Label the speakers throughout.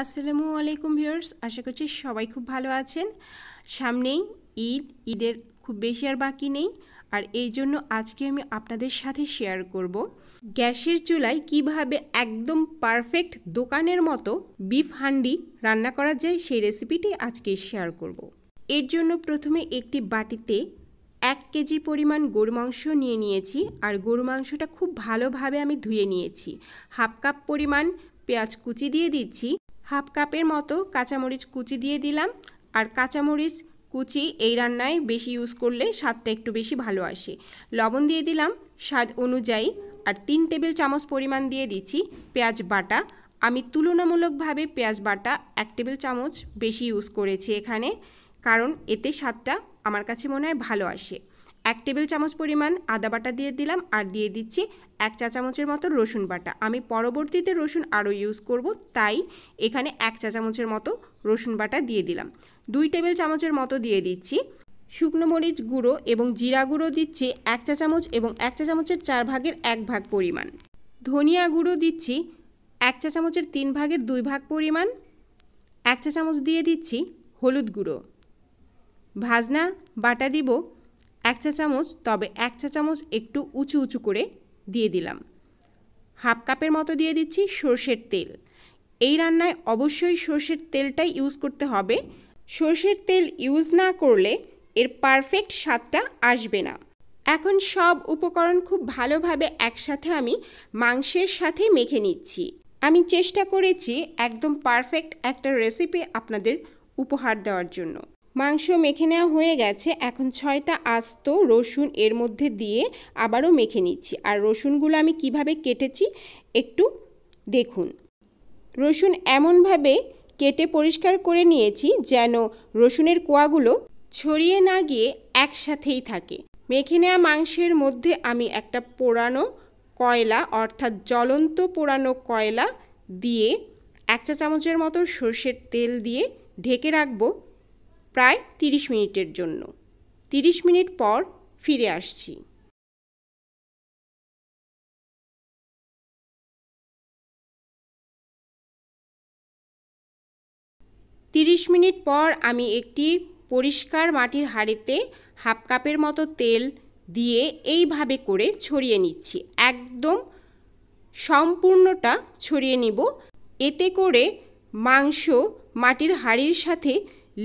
Speaker 1: আসসালামু আলাইকুম ভিউয়ার্স আশা করছি সবাই খুব ভালো আছেন সামনেই ঈদ ঈদের খুব বেশি আর বাকি নেই আর এই জন্য আজকে আমি আপনাদের সাথে শেয়ার করব গ্যাসের চুলায় কিভাবে একদম পারফেক্ট দোকানের মতো বিফ হান্ডি রান্না করা যায় সেই রেসিপিটি আজকে শেয়ার করব। এর জন্য প্রথমে একটি বাটিতে এক কেজি পরিমাণ গরু মাংস নিয়ে নিয়েছি আর গরু মাংসটা খুব ভালোভাবে আমি ধুয়ে নিয়েছি হাফ কাপ পরিমাণ পেঁয়াজ কুচি দিয়ে দিচ্ছি হাফ কাপের মতো কাঁচামরিচ কুচি দিয়ে দিলাম আর কাঁচামরিচ কুচি এই রান্নায় বেশি ইউজ করলে স্বাদটা একটু বেশি ভালো আসে লবণ দিয়ে দিলাম স্বাদ অনুযায়ী আর তিন টেবিল চামচ পরিমাণ দিয়ে দিচ্ছি পেঁয়াজ বাটা আমি তুলনামূলকভাবে পেঁয়াজ বাটা এক টেবিল চামচ বেশি ইউজ করেছি এখানে কারণ এতে স্বাদটা আমার কাছে মনে হয় ভালো আসে এক টেবিল চামচ পরিমাণ আদা বাটা দিয়ে দিলাম আর দিয়ে দিচ্ছি এক চা চামচের মতো রসুন বাটা আমি পরবর্তীতে রসুন আরও ইউজ করব তাই এখানে এক চা চামচের মতো রসুন বাটা দিয়ে দিলাম দুই টেবিল চামচের মতো দিয়ে দিচ্ছি শুকনো মরিচ গুঁড়ো এবং জিরা গুঁড়ো দিচ্ছি এক চা চামচ এবং এক চা চামচের চার ভাগের এক ভাগ পরিমাণ ধনিয়া গুঁড়ো দিচ্ছি এক চা চামচের তিন ভাগের দুই ভাগ পরিমাণ এক চা চামচ দিয়ে দিচ্ছি হলুদ গুঁড়ো ভাজনা বাটা দিব এক চা চামচ তবে এক চা চামচ একটু উঁচু উঁচু করে দিয়ে দিলাম হাফ কাপের মতো দিয়ে দিচ্ছি সর্ষের তেল এই রান্নায় অবশ্যই সর্ষের তেলটাই ইউজ করতে হবে সর্ষের তেল ইউজ না করলে এর পারফেক্ট স্বাদটা আসবে না এখন সব উপকরণ খুব ভালোভাবে একসাথে আমি মাংসের সাথে মেখে নিচ্ছি আমি চেষ্টা করেছি একদম পারফেক্ট একটা রেসিপি আপনাদের উপহার দেওয়ার জন্য মাংস মেখে নেওয়া হয়ে গেছে এখন ছয়টা আস্ত রসুন এর মধ্যে দিয়ে আবারও মেখে নিচ্ছি আর রসুনগুলো আমি কিভাবে কেটেছি একটু দেখুন রসুন এমনভাবে কেটে পরিষ্কার করে নিয়েছি যেন রসুনের কোয়াগুলো ছড়িয়ে না গিয়ে একসাথেই থাকে মেখে নেওয়া মাংসের মধ্যে আমি একটা পোড়ানো কয়লা অর্থাৎ জ্বলন্ত পোড়ানো কয়লা দিয়ে এক চা চামচের মতো সর্ষের তেল দিয়ে ঢেকে রাখবো প্রায় 30 মিনিটের জন্য 30 মিনিট পর ফিরে আসছি তিরিশ মিনিট পর আমি একটি পরিষ্কার মাটির হাঁড়িতে হাফ কাপের মতো তেল দিয়ে এইভাবে করে ছড়িয়ে নিচ্ছি একদম সম্পূর্ণটা ছড়িয়ে নিব এতে করে মাংস মাটির হাঁড়ির সাথে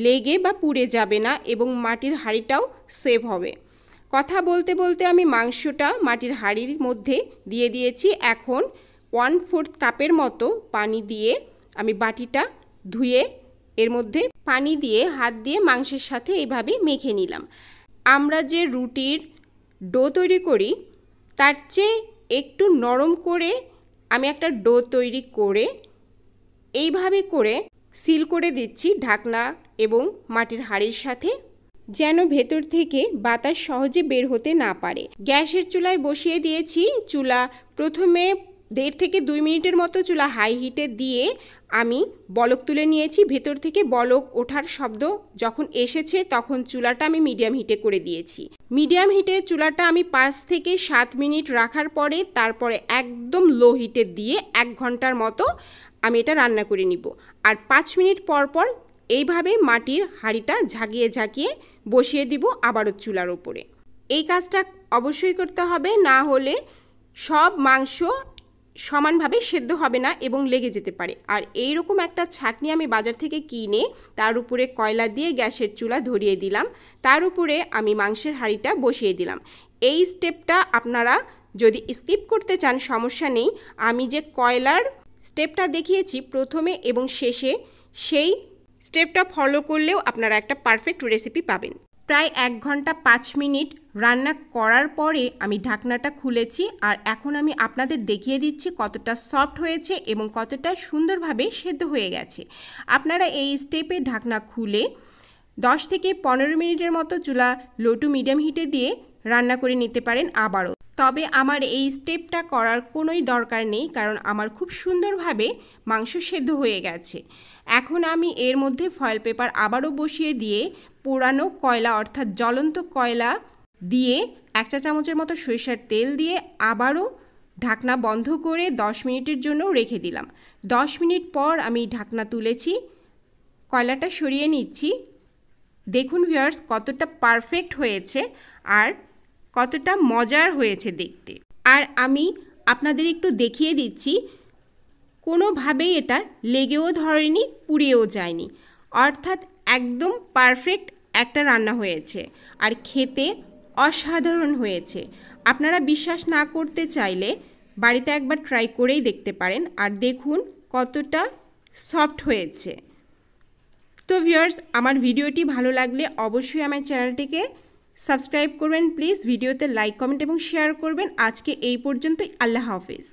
Speaker 1: লেগে বা পুড়ে যাবে না এবং মাটির হাঁড়িটাও সেভ হবে কথা বলতে বলতে আমি মাংসটা মাটির হাঁড়ির মধ্যে দিয়ে দিয়েছি এখন ওয়ান ফোর্থ কাপের মতো পানি দিয়ে আমি বাটিটা ধুয়ে এর মধ্যে পানি দিয়ে হাত দিয়ে মাংসের সাথে এইভাবে মেখে নিলাম আমরা যে রুটির ডো তৈরি করি তার চেয়ে একটু নরম করে আমি একটা ডো তৈরি করে এইভাবে করে সিল করে দিচ্ছি ঢাকনা এবং মাটির হাড়ির সাথে যেন ভেতর থেকে বাতাস সহজে বের হতে না পারে গ্যাসের চুলায় বসিয়ে দিয়েছি চুলা প্রথমে দেড় থেকে দুই মিনিটের মতো চুলা হাই হিটে দিয়ে আমি বলক তুলে নিয়েছি ভেতর থেকে বলক ওঠার শব্দ যখন এসেছে তখন চুলাটা আমি মিডিয়াম হিটে করে দিয়েছি মিডিয়াম হিটে চুলাটা আমি পাঁচ থেকে সাত মিনিট রাখার পরে তারপরে একদম লো হিটে দিয়ে এক ঘন্টার মতো আমি এটা রান্না করে নিব আর পাঁচ মিনিট পর পর এইভাবে মাটির হাঁড়িটা ঝাঁকিয়ে ঝাঁকিয়ে বসিয়ে দিব আবারও চুলার ওপরে এই কাজটা অবশ্যই করতে হবে না হলে সব মাংস সমানভাবে সেদ্ধ হবে না এবং লেগে যেতে পারে আর এই রকম একটা ছাকনি আমি বাজার থেকে কিনে তার উপরে কয়লা দিয়ে গ্যাসের চুলা ধরিয়ে দিলাম তার উপরে আমি মাংসের হাঁড়িটা বসিয়ে দিলাম এই স্টেপটা আপনারা যদি স্কিপ করতে চান সমস্যা নেই আমি যে কয়লার স্টেপটা দেখিয়েছি প্রথমে এবং শেষে সেই স্টেপটা ফলো করলেও আপনারা একটা পারফেক্ট রেসিপি পাবেন প্রায় এক ঘন্টা পাঁচ মিনিট রান্না করার পরে আমি ঢাকনাটা খুলেছি আর এখন আমি আপনাদের দেখিয়ে দিচ্ছি কতটা সফট হয়েছে এবং কতটা সুন্দরভাবে সেদ্ধ হয়ে গেছে আপনারা এই স্টেপে ঢাকনা খুলে 10 থেকে পনেরো মিনিটের মতো চুলা লো টু মিডিয়াম হিটে দিয়ে রান্না করে নিতে পারেন আবারও তবে আমার এই স্টেপটা করার কোনোই দরকার নেই কারণ আমার খুব সুন্দরভাবে মাংস সেদ্ধ হয়ে গেছে এখন আমি এর মধ্যে ফয়েল পেপার আবারও বসিয়ে দিয়ে পোড়ানো কয়লা অর্থাৎ জ্বলন্ত কয়লা দিয়ে এক চা চামচের মতো সরিষার তেল দিয়ে আবারও ঢাকনা বন্ধ করে দশ মিনিটের জন্য রেখে দিলাম দশ মিনিট পর আমি ঢাকনা তুলেছি কয়লাটা সরিয়ে নিচ্ছি দেখুন ভিউয়ার্স কতটা পারফেক্ট হয়েছে আর কতটা মজার হয়েছে দেখতে আর আমি আপনাদের একটু দেখিয়ে দিচ্ছি কোনোভাবেই এটা লেগেও ধরেনি পুড়েও যায়নি অর্থাৎ একদম পারফেক্ট একটা রান্না হয়েছে আর খেতে অসাধারণ হয়েছে আপনারা বিশ্বাস না করতে চাইলে বাড়িতে একবার ট্রাই করেই দেখতে পারেন আর দেখুন কতটা সফট হয়েছে তো ভিউয়ার্স আমার ভিডিওটি ভালো লাগলে অবশ্যই আমার চ্যানেলটিকে সাবস্ক্রাইব করবেন প্লিজ ভিডিওতে লাইক কমেন্ট এবং শেয়ার করবেন আজকে এই পর্যন্তই আল্লাহ হাফিজ